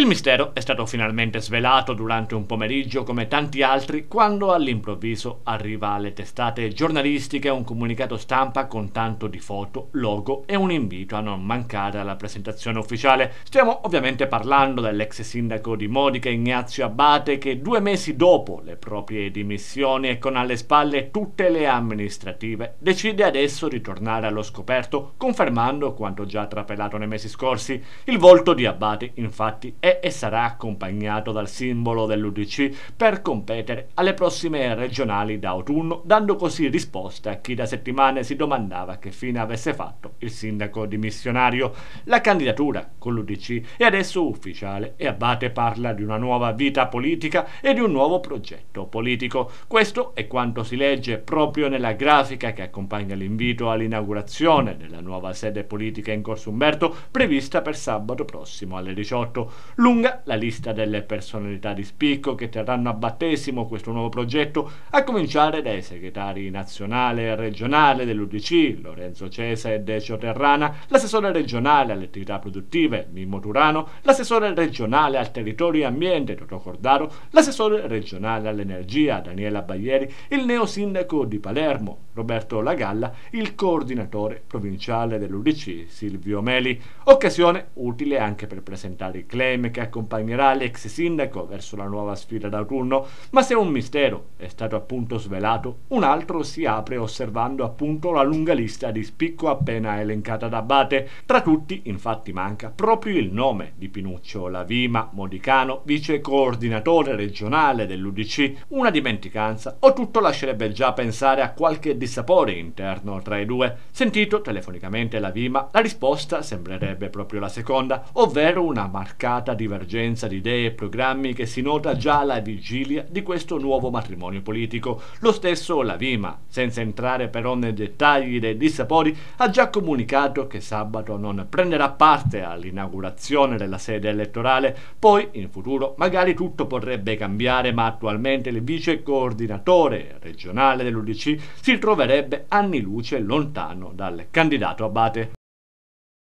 Il mistero è stato finalmente svelato durante un pomeriggio come tanti altri quando all'improvviso arriva alle testate giornalistiche un comunicato stampa con tanto di foto, logo e un invito a non mancare alla presentazione ufficiale. Stiamo ovviamente parlando dell'ex sindaco di Modica Ignazio Abate che due mesi dopo le proprie dimissioni e con alle spalle tutte le amministrative decide adesso di tornare allo scoperto confermando quanto già trapelato nei mesi scorsi. Il volto di Abate infatti è è e sarà accompagnato dal simbolo dell'UDC per competere alle prossime regionali d'autunno, dando così risposta a chi da settimane si domandava che fine avesse fatto il sindaco dimissionario. La candidatura con l'UDC è adesso ufficiale e Abate parla di una nuova vita politica e di un nuovo progetto politico. Questo è quanto si legge proprio nella grafica che accompagna l'invito all'inaugurazione della nuova sede politica in Corso Umberto prevista per sabato prossimo alle 18. Lunga la lista delle personalità di spicco che terranno a battesimo questo nuovo progetto, a cominciare dai segretari nazionale e regionale dell'UDC, Lorenzo Cesa e Decio Terrana, l'assessore regionale alle attività produttive, Mimmo Turano, l'assessore regionale al territorio e ambiente, Toto Cordaro, l'assessore regionale all'energia, Daniela Baglieri, il neo sindaco di Palermo, Roberto Lagalla, il coordinatore provinciale dell'UDC, Silvio Meli. Occasione utile anche per presentare i claim insieme che accompagnerà l'ex sindaco verso la nuova sfida d'autunno, ma se un mistero è stato appunto svelato, un altro si apre osservando appunto la lunga lista di spicco appena elencata da Abate. Tra tutti infatti manca proprio il nome di Pinuccio Lavima Modicano, vice coordinatore regionale dell'UDC, una dimenticanza o tutto lascerebbe già pensare a qualche dissapore interno tra i due. Sentito telefonicamente Lavima, la risposta sembrerebbe proprio la seconda, ovvero una marcata marcata divergenza di idee e programmi che si nota già alla vigilia di questo nuovo matrimonio politico. Lo stesso Lavima, senza entrare però nei dettagli dei dissapori, ha già comunicato che sabato non prenderà parte all'inaugurazione della sede elettorale. Poi, in futuro, magari tutto potrebbe cambiare, ma attualmente il vice coordinatore regionale dell'UDC si troverebbe anni luce lontano dal candidato Abate.